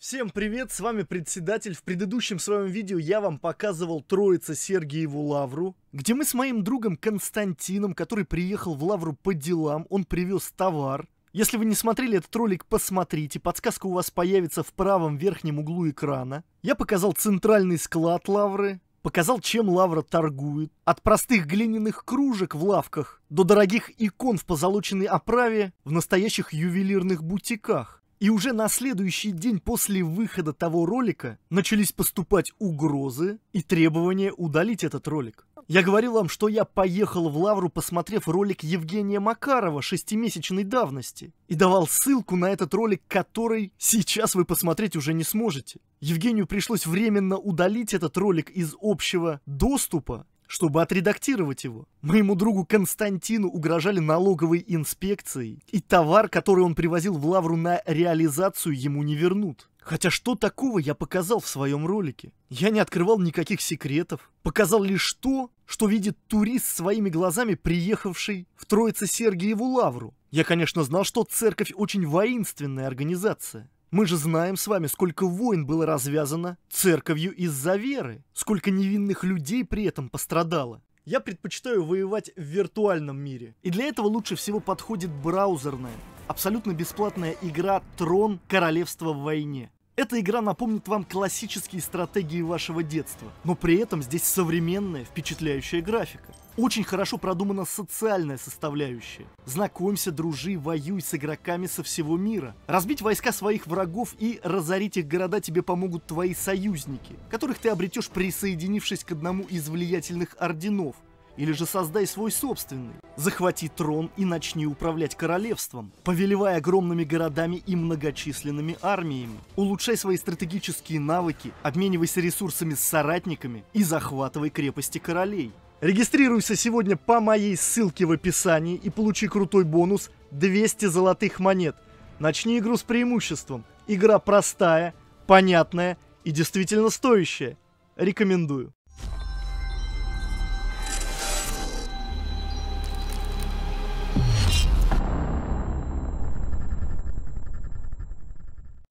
Всем привет, с вами председатель. В предыдущем своем видео я вам показывал Троица Сергиеву Лавру, где мы с моим другом Константином, который приехал в Лавру по делам, он привез товар. Если вы не смотрели этот ролик, посмотрите, подсказка у вас появится в правом верхнем углу экрана. Я показал центральный склад Лавры, показал, чем Лавра торгует. От простых глиняных кружек в лавках до дорогих икон в позолоченной оправе в настоящих ювелирных бутиках. И уже на следующий день после выхода того ролика начались поступать угрозы и требования удалить этот ролик. Я говорил вам, что я поехал в Лавру, посмотрев ролик Евгения Макарова шестимесячной давности, и давал ссылку на этот ролик, который сейчас вы посмотреть уже не сможете. Евгению пришлось временно удалить этот ролик из общего доступа, чтобы отредактировать его. Моему другу Константину угрожали налоговой инспекцией, и товар, который он привозил в Лавру на реализацию, ему не вернут. Хотя что такого я показал в своем ролике? Я не открывал никаких секретов. Показал лишь то, что видит турист своими глазами, приехавший в Троице Сергиеву Лавру. Я, конечно, знал, что церковь очень воинственная организация. Мы же знаем с вами, сколько войн было развязано церковью из-за веры, сколько невинных людей при этом пострадало. Я предпочитаю воевать в виртуальном мире. И для этого лучше всего подходит браузерная, абсолютно бесплатная игра «Трон. Королевство в войне». Эта игра напомнит вам классические стратегии вашего детства, но при этом здесь современная, впечатляющая графика. Очень хорошо продумана социальная составляющая. Знакомься, дружи, воюй с игроками со всего мира. Разбить войска своих врагов и разорить их города тебе помогут твои союзники, которых ты обретешь, присоединившись к одному из влиятельных орденов, или же создай свой собственный. Захвати трон и начни управлять королевством, повелевая огромными городами и многочисленными армиями. Улучшай свои стратегические навыки, обменивайся ресурсами с соратниками и захватывай крепости королей. Регистрируйся сегодня по моей ссылке в описании и получи крутой бонус 200 золотых монет. Начни игру с преимуществом. Игра простая, понятная и действительно стоящая. Рекомендую.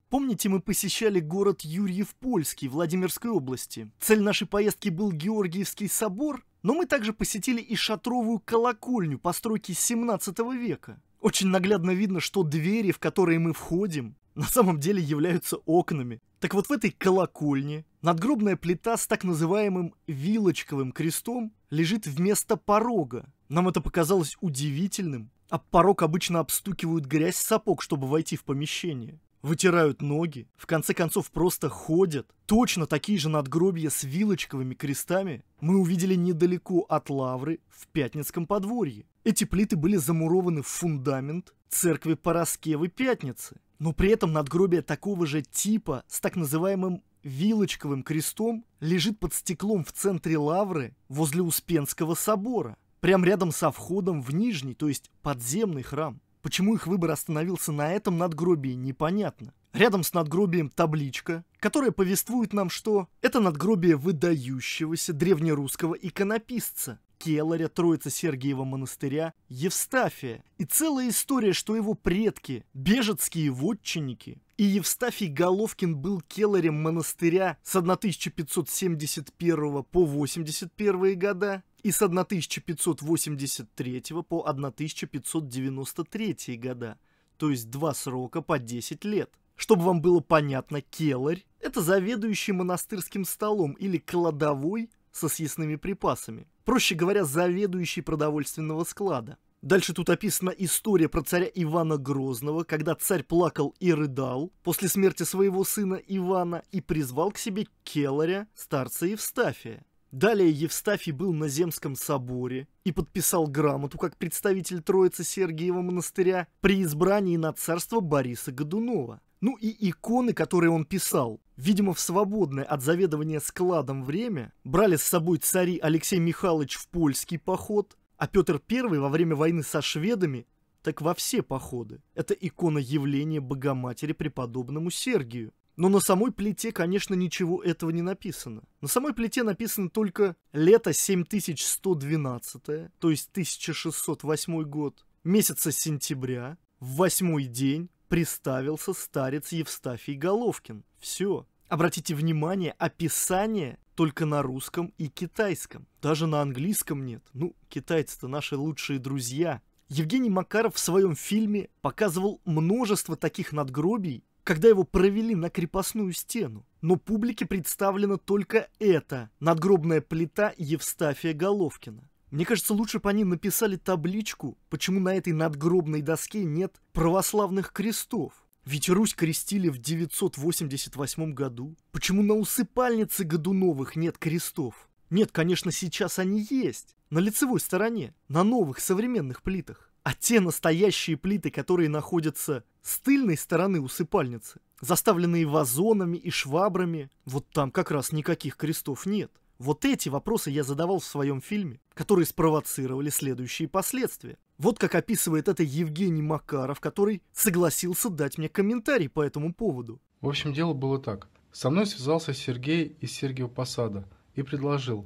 Помните, мы посещали город Юрьев-Польский Владимирской области? Цель нашей поездки был Георгиевский собор, но мы также посетили и шатровую колокольню постройки 17 века. Очень наглядно видно, что двери, в которые мы входим, на самом деле являются окнами. Так вот в этой колокольне надгробная плита с так называемым вилочковым крестом лежит вместо порога. Нам это показалось удивительным, а порог обычно обстукивают грязь сапог, чтобы войти в помещение вытирают ноги, в конце концов просто ходят. Точно такие же надгробия с вилочковыми крестами мы увидели недалеко от Лавры в Пятницком подворье. Эти плиты были замурованы в фундамент церкви Пороскевы Пятницы, но при этом надгробие такого же типа с так называемым вилочковым крестом лежит под стеклом в центре Лавры возле Успенского собора, прямо рядом со входом в Нижний, то есть подземный храм. Почему их выбор остановился на этом надгробии, непонятно. Рядом с надгробием табличка, которая повествует нам, что это надгробие выдающегося древнерусского иконописца, Келаря Троица Сергиева монастыря Евстафия. И целая история, что его предки, бежецкие вотчинники, и Евстафий Головкин был келарем монастыря с 1571 по 81 года, и с 1583 по 1593 года, то есть два срока по 10 лет. Чтобы вам было понятно, келарь – это заведующий монастырским столом или кладовой со съестными припасами. Проще говоря, заведующий продовольственного склада. Дальше тут описана история про царя Ивана Грозного, когда царь плакал и рыдал после смерти своего сына Ивана и призвал к себе келаря, старца Евстафия. Далее Евстафий был на Земском соборе и подписал грамоту как представитель Троицы Сергиева монастыря при избрании на царство Бориса Годунова. Ну и иконы, которые он писал, видимо, в свободное от заведования складом время, брали с собой цари Алексей Михайлович в польский поход, а Петр I во время войны со шведами так во все походы. Это икона явления Богоматери преподобному Сергию. Но на самой плите, конечно, ничего этого не написано. На самой плите написано только лето 7112, то есть 1608 год, месяца сентября, в восьмой день приставился старец Евстафий Головкин. Все. Обратите внимание, описание только на русском и китайском. Даже на английском нет. Ну, китайцы-то наши лучшие друзья. Евгений Макаров в своем фильме показывал множество таких надгробий, когда его провели на крепостную стену. Но публике представлена только эта надгробная плита Евстафия Головкина. Мне кажется, лучше бы они написали табличку, почему на этой надгробной доске нет православных крестов. Ведь Русь крестили в 988 году. Почему на усыпальнице Годуновых нет крестов? Нет, конечно, сейчас они есть. На лицевой стороне, на новых современных плитах. А те настоящие плиты, которые находятся с тыльной стороны усыпальницы, заставленные вазонами и швабрами, вот там как раз никаких крестов нет. Вот эти вопросы я задавал в своем фильме, которые спровоцировали следующие последствия. Вот как описывает это Евгений Макаров, который согласился дать мне комментарий по этому поводу. В общем, дело было так. Со мной связался Сергей из Сергиева Посада и предложил.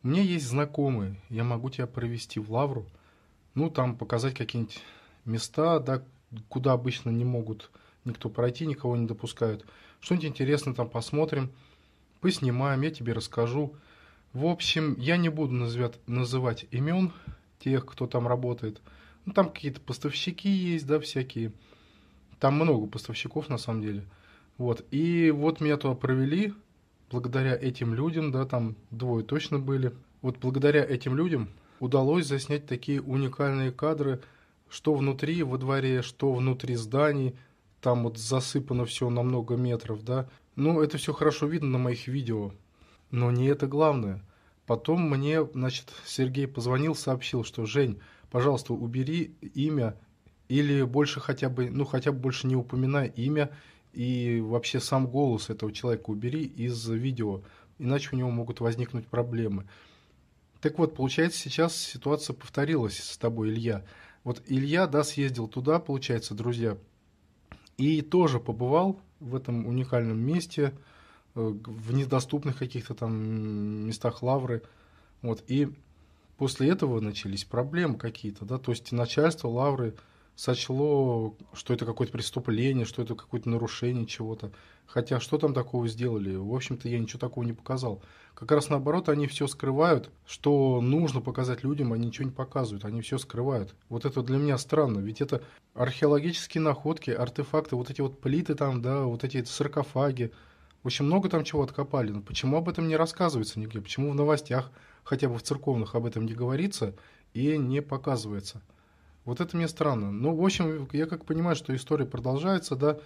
«Мне есть знакомые, я могу тебя провести в Лавру, ну, там показать какие-нибудь места, да, куда обычно не могут никто пройти, никого не допускают. Что-нибудь интересное там посмотрим, поснимаем, я тебе расскажу. В общем, я не буду называть, называть имен тех, кто там работает. Ну, там какие-то поставщики есть, да, всякие. Там много поставщиков, на самом деле. Вот, и вот меня туда провели, благодаря этим людям, да, там двое точно были. Вот благодаря этим людям удалось заснять такие уникальные кадры, что внутри, во дворе, что внутри зданий, там вот засыпано все на много метров, да. Ну, это все хорошо видно на моих видео, но не это главное. Потом мне, значит, Сергей позвонил, сообщил, что «Жень, пожалуйста, убери имя или больше хотя бы, ну, хотя бы больше не упоминай имя и вообще сам голос этого человека убери из видео, иначе у него могут возникнуть проблемы». Так вот, получается, сейчас ситуация повторилась с тобой, Илья. Вот Илья, да, съездил туда, получается, друзья, и тоже побывал в этом уникальном месте, э, в недоступных каких-то там местах Лавры. Вот, и после этого начались проблемы какие-то, да, то есть начальство Лавры – сочло, что это какое-то преступление, что это какое-то нарушение чего-то. Хотя что там такого сделали? В общем-то, я ничего такого не показал. Как раз наоборот, они все скрывают, что нужно показать людям, они ничего не показывают, они все скрывают. Вот это для меня странно, ведь это археологические находки, артефакты, вот эти вот плиты там, да, вот эти саркофаги, очень много там чего откопали, но почему об этом не рассказывается нигде? Почему в новостях, хотя бы в церковных, об этом не говорится и не показывается? Вот это мне странно. Ну, в общем, я как понимаю, что история продолжается, да.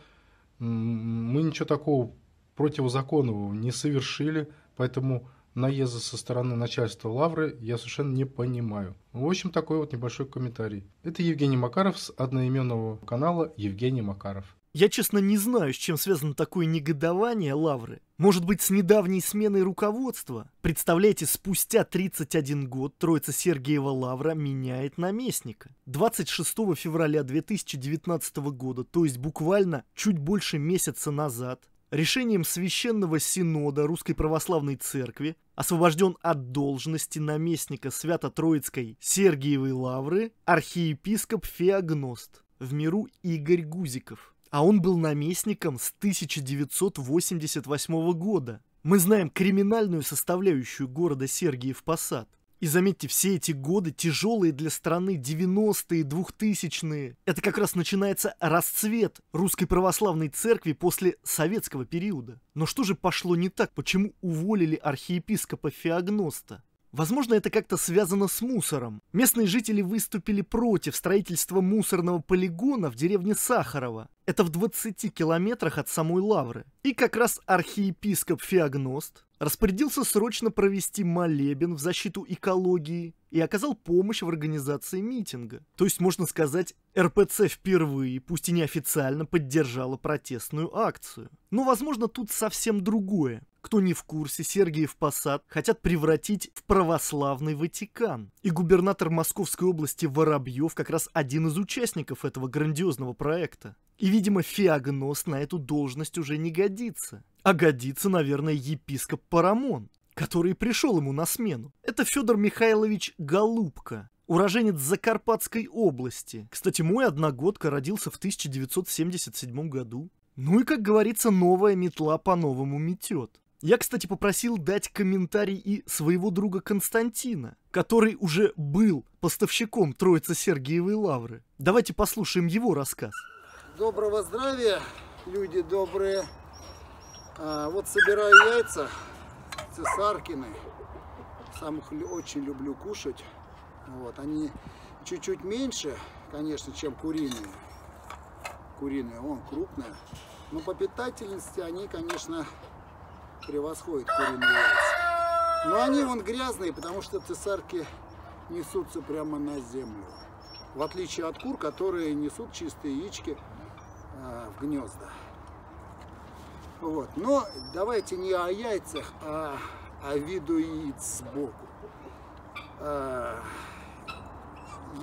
Мы ничего такого противозаконного не совершили, поэтому наезда со стороны начальства Лавры я совершенно не понимаю. В общем, такой вот небольшой комментарий. Это Евгений Макаров с одноименного канала Евгений Макаров. Я, честно, не знаю, с чем связано такое негодование Лавры. Может быть, с недавней сменой руководства? Представляете, спустя 31 год троица Сергеева Лавра меняет наместника. 26 февраля 2019 года, то есть буквально чуть больше месяца назад, решением Священного Синода Русской Православной Церкви освобожден от должности наместника Свято-Троицкой Сергиевой Лавры архиепископ Феогност в миру Игорь Гузиков. А он был наместником с 1988 года. Мы знаем криминальную составляющую города Сергиев Посад. И заметьте, все эти годы тяжелые для страны 90-е, 2000-е. Это как раз начинается расцвет русской православной церкви после советского периода. Но что же пошло не так? Почему уволили архиепископа Феогноста? Возможно, это как-то связано с мусором. Местные жители выступили против строительства мусорного полигона в деревне Сахарова. Это в 20 километрах от самой Лавры. И как раз архиепископ Феогност распорядился срочно провести молебен в защиту экологии и оказал помощь в организации митинга. То есть, можно сказать, РПЦ впервые, пусть и неофициально, поддержала протестную акцию. Но, возможно, тут совсем другое. Кто не в курсе, Сергиев Посад хотят превратить в православный Ватикан. И губернатор Московской области Воробьев как раз один из участников этого грандиозного проекта. И, видимо, Феогнос на эту должность уже не годится. А годится, наверное, епископ Парамон, который пришел ему на смену. Это Федор Михайлович Голубко, уроженец Закарпатской области. Кстати, мой одногодка родился в 1977 году. Ну и, как говорится, новая метла по-новому метет. Я, кстати, попросил дать комментарий и своего друга Константина, который уже был поставщиком Троицы Сергиевой Лавры. Давайте послушаем его рассказ. Доброго здравия, люди добрые. А, вот собираю яйца цесаркины. Сам их очень люблю кушать. Вот, они чуть-чуть меньше, конечно, чем куриные. Куриные, он крупная. Но по питательности они, конечно, превосходит куриные яйца. Но они вон грязные, потому что цесарки несутся прямо на землю. В отличие от кур, которые несут чистые яички э, в гнезда. Вот. Но давайте не о яйцах, а о виду яиц сбоку. Э,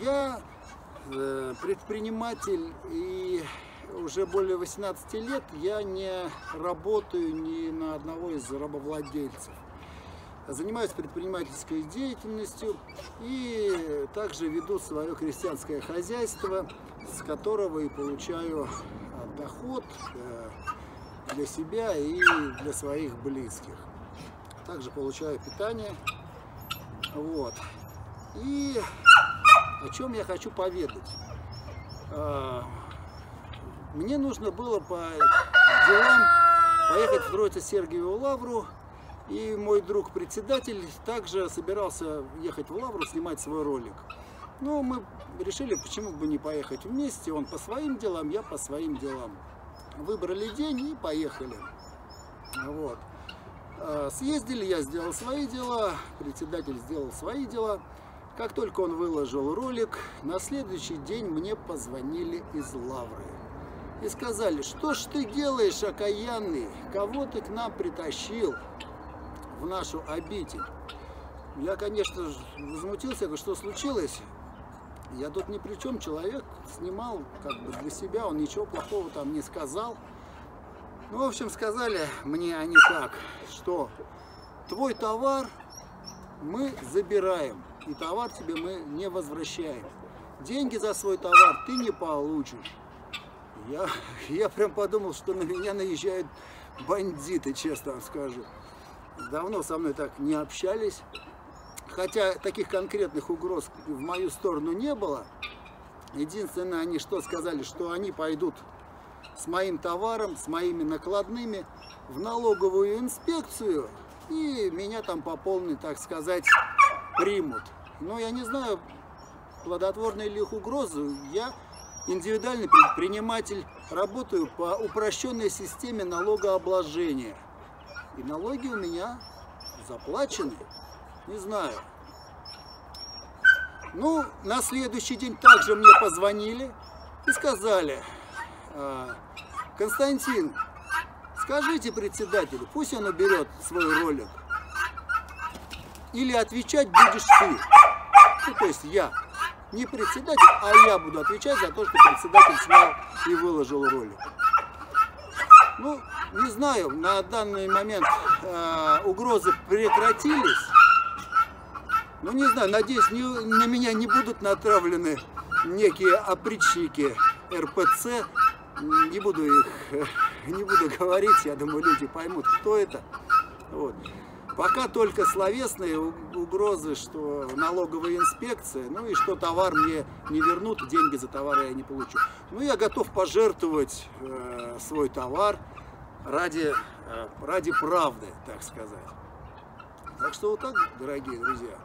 я э, предприниматель и уже более 18 лет я не работаю ни на одного из рабовладельцев. Занимаюсь предпринимательской деятельностью и также веду свое крестьянское хозяйство, с которого и получаю э, доход э, для себя и для своих близких. Также получаю питание. Вот. И о чем я хочу поведать. А, мне нужно было по делам поехать в Троице Сергиеву Лавру. И мой друг председатель также собирался ехать в Лавру снимать свой ролик. Но ну, мы решили, почему бы не поехать вместе. Он по своим делам, я по своим делам. Выбрали день и поехали. Вот. А, съездили, я сделал свои дела, председатель сделал свои дела. Как только он выложил ролик, на следующий день мне позвонили из Лавры и сказали, что ж ты делаешь, окаянный, кого ты к нам притащил в нашу обитель? Я, конечно, возмутился, говорю, что случилось? Я тут ни при чем, человек снимал как бы для себя, он ничего плохого там не сказал. Ну, в общем, сказали мне они так, что твой товар мы забираем, и товар тебе мы не возвращаем. Деньги за свой товар ты не получишь. Я, я прям подумал, что на меня наезжают бандиты, честно скажу. Давно со мной так не общались. Хотя таких конкретных угроз в мою сторону не было. Единственное, они что сказали, что они пойдут с моим товаром, с моими накладными в налоговую инспекцию и меня там по полной, так сказать, примут. Но я не знаю, плодотворные ли их угрозы. Я индивидуальный предприниматель, работаю по упрощенной системе налогообложения. И налоги у меня заплачены, не знаю. Ну, на следующий день также мне позвонили и сказали, «А, Константин, скажите председателю, пусть он уберет свой ролик. Или отвечать будешь ты. Ну, то есть я не председатель, а я буду отвечать за то, что председатель снял и выложил ролик. Ну, не знаю, на данный момент э, угрозы прекратились. Ну, не знаю, надеюсь, не, на меня не будут натравлены некие опричники РПЦ. Не буду их, э, не буду говорить, я думаю, люди поймут, кто это. Вот. Пока только словесные угрозы, что налоговая инспекция, ну и что товар мне не вернут, деньги за товар я не получу. Ну я готов пожертвовать э, свой товар ради, э, ради правды, так сказать. Так что вот так, дорогие друзья.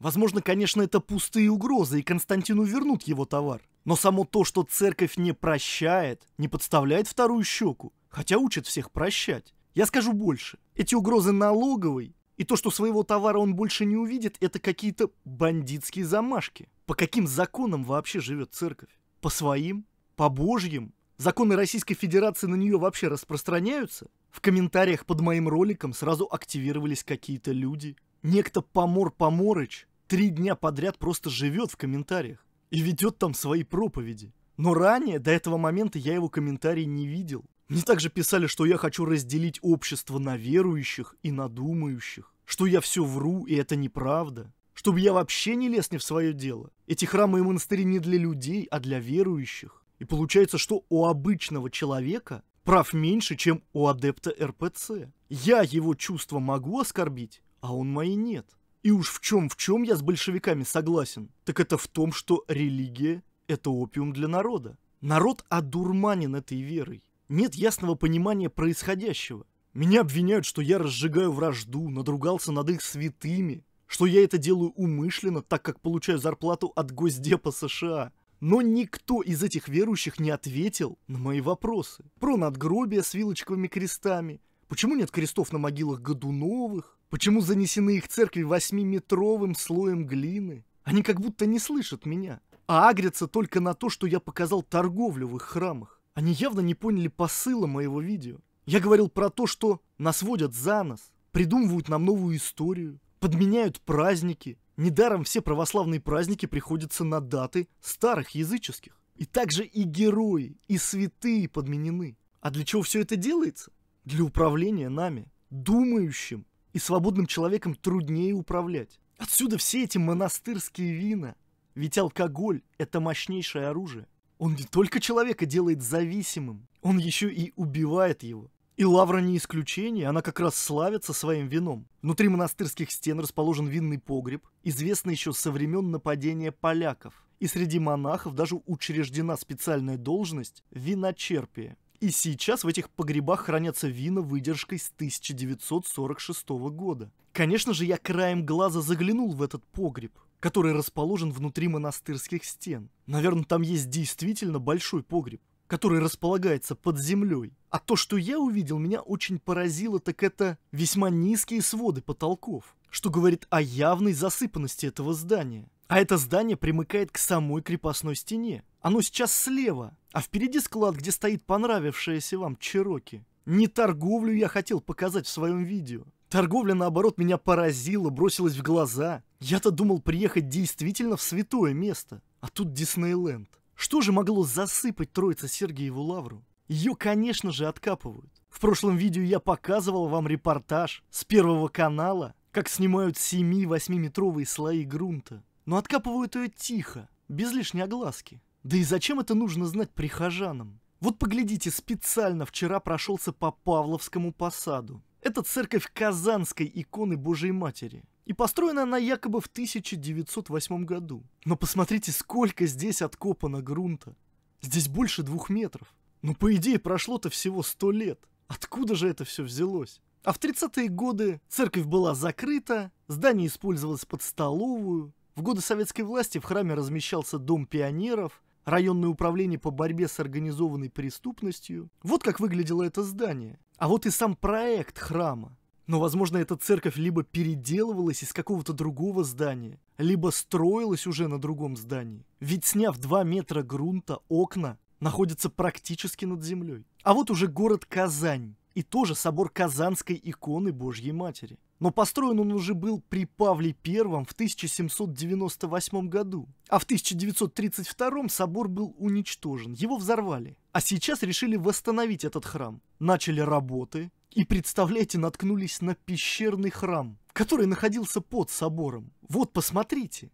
Возможно, конечно, это пустые угрозы, и Константину вернут его товар. Но само то, что церковь не прощает, не подставляет вторую щеку, хотя учит всех прощать, я скажу больше. Эти угрозы налоговой и то, что своего товара он больше не увидит, это какие-то бандитские замашки. По каким законам вообще живет церковь? По своим? По божьим? Законы Российской Федерации на нее вообще распространяются? В комментариях под моим роликом сразу активировались какие-то люди. Некто Помор Поморыч три дня подряд просто живет в комментариях и ведет там свои проповеди. Но ранее, до этого момента, я его комментарий не видел. Мне также писали, что я хочу разделить общество на верующих и на думающих, что я все вру и это неправда, чтобы я вообще не лез не в свое дело. Эти храмы и монастыри не для людей, а для верующих. И получается, что у обычного человека прав меньше, чем у адепта РПЦ. Я его чувства могу оскорбить, а он мои нет. И уж в чем в чем я с большевиками согласен, так это в том, что религия – это опиум для народа. Народ одурманен этой верой. Нет ясного понимания происходящего. Меня обвиняют, что я разжигаю вражду, надругался над их святыми, что я это делаю умышленно, так как получаю зарплату от Госдепа США. Но никто из этих верующих не ответил на мои вопросы. Про надгробия с вилочковыми крестами. Почему нет крестов на могилах Годуновых? Почему занесены их церкви восьмиметровым слоем глины? Они как будто не слышат меня, а агрятся только на то, что я показал торговлю в их храмах. Они явно не поняли посыла моего видео. Я говорил про то, что нас водят за нос, придумывают нам новую историю, подменяют праздники. Недаром все православные праздники приходятся на даты старых языческих. И также и герои, и святые подменены. А для чего все это делается? Для управления нами, думающим и свободным человеком труднее управлять. Отсюда все эти монастырские вина. Ведь алкоголь – это мощнейшее оружие. Он не только человека делает зависимым, он еще и убивает его. И Лавра не исключение, она как раз славится своим вином. Внутри монастырских стен расположен винный погреб, известный еще со времен нападения поляков. И среди монахов даже учреждена специальная должность – виночерпие. И сейчас в этих погребах хранятся вина выдержкой с 1946 года. Конечно же, я краем глаза заглянул в этот погреб который расположен внутри монастырских стен. Наверное, там есть действительно большой погреб, который располагается под землей. А то, что я увидел, меня очень поразило, так это весьма низкие своды потолков, что говорит о явной засыпанности этого здания. А это здание примыкает к самой крепостной стене. Оно сейчас слева, а впереди склад, где стоит понравившаяся вам Чероки. Не торговлю я хотел показать в своем видео, Торговля, наоборот, меня поразила, бросилась в глаза. Я-то думал приехать действительно в святое место, а тут Диснейленд. Что же могло засыпать троица Сергееву Лавру? Ее, конечно же, откапывают. В прошлом видео я показывал вам репортаж с Первого канала, как снимают 7-8-метровые слои грунта. Но откапывают ее тихо, без лишней огласки. Да и зачем это нужно знать прихожанам? Вот поглядите, специально вчера прошелся по Павловскому посаду. Это церковь Казанской иконы Божией Матери. И построена она якобы в 1908 году. Но посмотрите, сколько здесь откопано грунта. Здесь больше двух метров. Но ну, по идее, прошло-то всего сто лет. Откуда же это все взялось? А в 30-е годы церковь была закрыта, здание использовалось под столовую, в годы советской власти в храме размещался дом пионеров, районное управление по борьбе с организованной преступностью. Вот как выглядело это здание. А вот и сам проект храма. Но, возможно, эта церковь либо переделывалась из какого-то другого здания, либо строилась уже на другом здании. Ведь сняв 2 метра грунта, окна находятся практически над землей. А вот уже город Казань и тоже собор Казанской иконы Божьей Матери. Но построен он уже был при Павле I в 1798 году, а в 1932 собор был уничтожен, его взорвали. А сейчас решили восстановить этот храм. Начали работы и, представляете, наткнулись на пещерный храм, который находился под собором. Вот, посмотрите.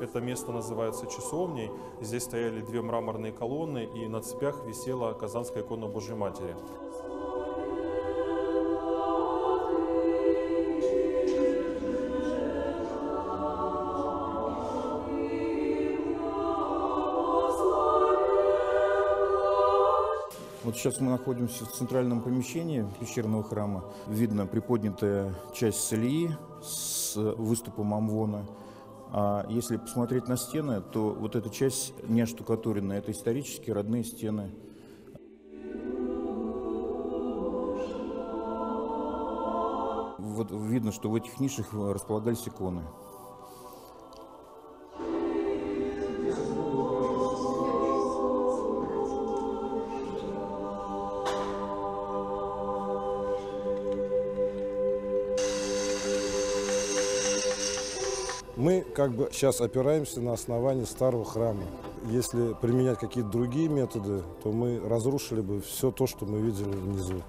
Это место называется часовней. Здесь стояли две мраморные колонны, и на цепях висела Казанская икона Божьей Матери. Вот сейчас мы находимся в центральном помещении пещерного храма. Видно приподнятая часть солии с выступом амвона. А если посмотреть на стены, то вот эта часть не штукатуренная, это исторически родные стены. Вот видно, что в этих нишах располагались иконы. как бы сейчас опираемся на основании старого храма. Если применять какие-то другие методы, то мы разрушили бы все то, что мы видели внизу.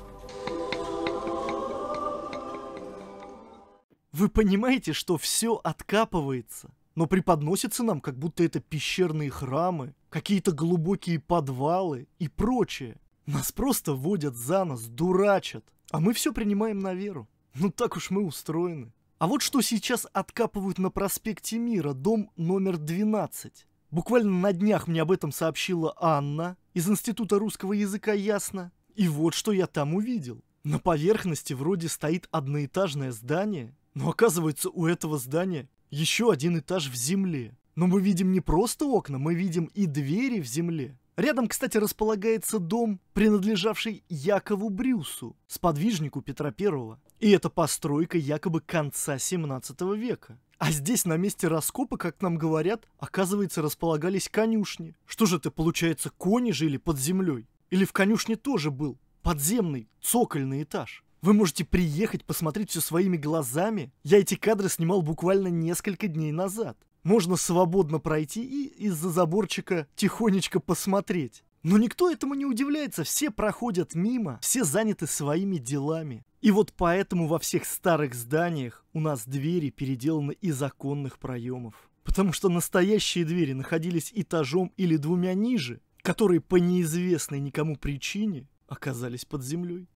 Вы понимаете, что все откапывается? но преподносится нам, как будто это пещерные храмы, какие-то глубокие подвалы и прочее. Нас просто водят за нос, дурачат, а мы все принимаем на веру. Ну так уж мы устроены. А вот что сейчас откапывают на проспекте Мира, дом номер 12. Буквально на днях мне об этом сообщила Анна из Института русского языка «Ясно». И вот что я там увидел. На поверхности вроде стоит одноэтажное здание, но оказывается у этого здания еще один этаж в земле. Но мы видим не просто окна, мы видим и двери в земле. Рядом, кстати, располагается дом, принадлежавший Якову Брюсу, сподвижнику Петра Первого. И это постройка якобы конца 17 века. А здесь на месте раскопа, как нам говорят, оказывается располагались конюшни. Что же это получается, кони жили под землей? Или в конюшне тоже был подземный цокольный этаж? Вы можете приехать, посмотреть все своими глазами. Я эти кадры снимал буквально несколько дней назад. Можно свободно пройти и из-за заборчика тихонечко посмотреть. Но никто этому не удивляется, все проходят мимо, все заняты своими делами. И вот поэтому во всех старых зданиях у нас двери переделаны из оконных проемов. Потому что настоящие двери находились этажом или двумя ниже, которые по неизвестной никому причине оказались под землей.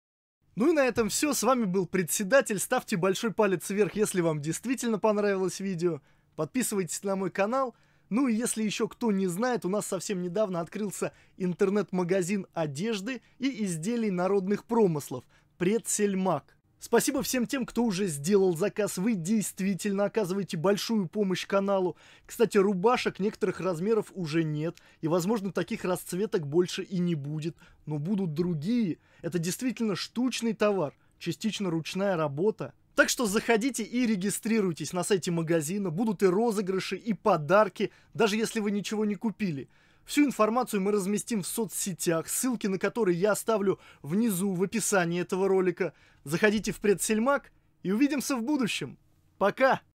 Ну и на этом все, с вами был председатель, ставьте большой палец вверх, если вам действительно понравилось видео, подписывайтесь на мой канал – ну и если еще кто не знает, у нас совсем недавно открылся интернет-магазин одежды и изделий народных промыслов «Предсельмак». Спасибо всем тем, кто уже сделал заказ. Вы действительно оказываете большую помощь каналу. Кстати, рубашек некоторых размеров уже нет. И, возможно, таких расцветок больше и не будет. Но будут другие. Это действительно штучный товар. Частично ручная работа. Так что заходите и регистрируйтесь на сайте магазина, будут и розыгрыши, и подарки, даже если вы ничего не купили. Всю информацию мы разместим в соцсетях, ссылки на которые я оставлю внизу в описании этого ролика. Заходите в предсельмак и увидимся в будущем. Пока!